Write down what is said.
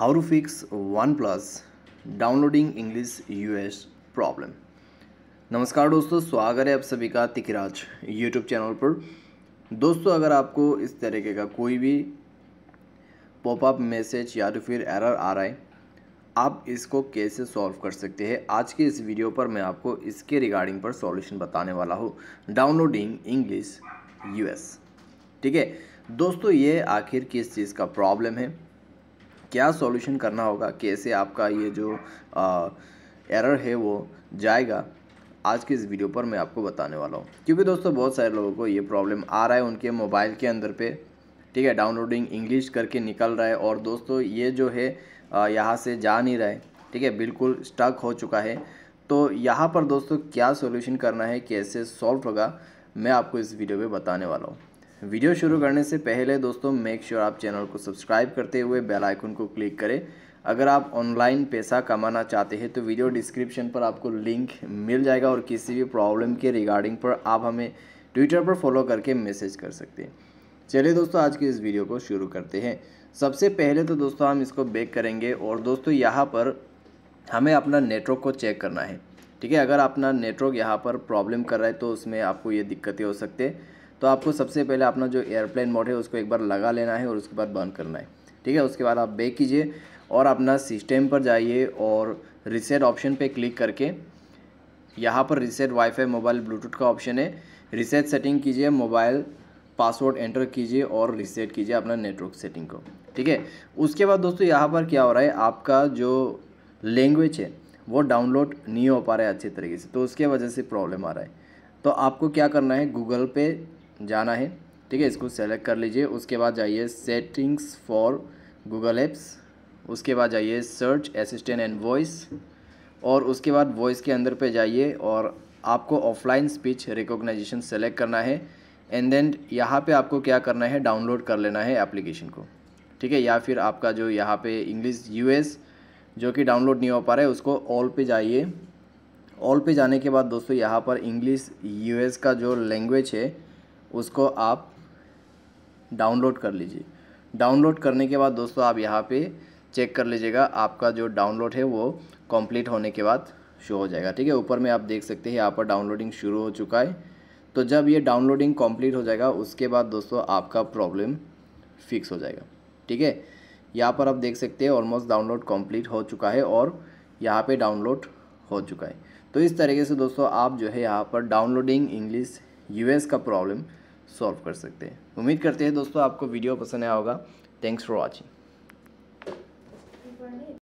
how to fix OnePlus downloading English US problem नमस्कार दोस्तों स्वागत है आप सभी का तिकराज यूट्यूब चैनल पर दोस्तों अगर आपको इस तरीके का कोई भी पॉपअप मैसेज या तो फिर एरर आ रहा है आप इसको कैसे सॉल्व कर सकते हैं आज के इस वीडियो पर मैं आपको इसके रिगार्डिंग पर सॉल्यूशन बताने वाला हूँ डाउनलोडिंग इंग्लिश यूएस ठीक है दोस्तों ये आखिर किस चीज़ का प्रॉब्लम है क्या सॉल्यूशन करना होगा कैसे आपका ये जो आ, एरर है वो जाएगा आज की इस वीडियो पर मैं आपको बताने वाला हूँ क्योंकि दोस्तों बहुत सारे लोगों को ये प्रॉब्लम आ रहा है उनके मोबाइल के अंदर पे ठीक है डाउनलोडिंग इंग्लिश करके निकल रहा है और दोस्तों ये जो है यहाँ से जा नहीं रहा है ठीक है बिल्कुल स्टक हो चुका है तो यहाँ पर दोस्तों क्या सोल्यूशन करना है कैसे सॉल्व होगा मैं आपको इस वीडियो में बताने वाला हूँ वीडियो शुरू करने से पहले दोस्तों मेक श्योर आप चैनल को सब्सक्राइब करते हुए बेल आइकन को क्लिक करें अगर आप ऑनलाइन पैसा कमाना चाहते हैं तो वीडियो डिस्क्रिप्शन पर आपको लिंक मिल जाएगा और किसी भी प्रॉब्लम के रिगार्डिंग पर आप हमें ट्विटर पर फॉलो करके मैसेज कर सकते हैं चलिए दोस्तों आज की इस वीडियो को शुरू करते हैं सबसे पहले तो दोस्तों हम इसको बेक करेंगे और दोस्तों यहाँ पर हमें अपना नेटवर्क को चेक करना है ठीक है अगर अपना नेटवर्क यहाँ पर प्रॉब्लम कर रहा है तो उसमें आपको ये दिक्कतें हो सकते हैं तो आपको सबसे पहले अपना जो एयरप्लेन मोड है उसको एक बार लगा लेना है और उसके बाद बंद करना है ठीक है उसके बाद आप बेक कीजिए और अपना सिस्टम पर जाइए और रिसेट ऑप्शन पे क्लिक करके यहाँ पर रिसेट वाईफाई मोबाइल ब्लूटूथ का ऑप्शन है रिसेट सेटिंग कीजिए मोबाइल पासवर्ड एंटर कीजिए और रिसेट कीजिए अपना नेटवर्क सेटिंग को ठीक है उसके बाद दोस्तों यहाँ पर क्या हो रहा है आपका जो लैंग्वेज है वो डाउनलोड नहीं हो पा रहा है अच्छे तरीके से तो उसके वजह से प्रॉब्लम आ रहा है तो आपको क्या करना है गूगल पे जाना है ठीक है इसको सेलेक्ट कर लीजिए उसके बाद जाइए सेटिंग्स फॉर गूगल एप्स उसके बाद जाइए सर्च असिस्टेंट एंड वॉइस और उसके बाद वॉइस के अंदर पे जाइए और आपको ऑफलाइन स्पीच रिकॉग्नाइजेशन सेलेक्ट करना है एंड देन यहाँ पे आपको क्या करना है डाउनलोड कर लेना है एप्लीकेशन को ठीक है या फिर आपका जो यहाँ पे इंग्लिश यूएस जो कि डाउनलोड नहीं हो पा रहा है उसको ऑल पे जाइए ऑल पे जाने के बाद दोस्तों यहाँ पर इंग्लिस यू का जो लैंग्वेज है उसको आप डाउनलोड कर लीजिए डाउनलोड करने के बाद दोस्तों आप यहाँ पे चेक कर लीजिएगा आपका जो डाउनलोड है वो कंप्लीट होने के बाद शो हो जाएगा ठीक है ऊपर में आप देख सकते हैं यहाँ पर डाउनलोडिंग शुरू हो चुका है तो जब ये डाउनलोडिंग कंप्लीट हो जाएगा उसके बाद दोस्तों आपका प्रॉब्लम फिक्स हो जाएगा ठीक है यहाँ पर आप देख सकते हैं ऑलमोस्ट डाउनलोड कम्प्लीट हो चुका है और यहाँ पर डाउनलोड हो चुका है तो इस तरीके से दोस्तों आप जो है यहाँ पर डाउनलोडिंग इंग्लिश यू का प्रॉब्लम सॉल्व कर सकते हैं उम्मीद करते हैं दोस्तों आपको वीडियो पसंद आया होगा थैंक्स फॉर वॉचिंग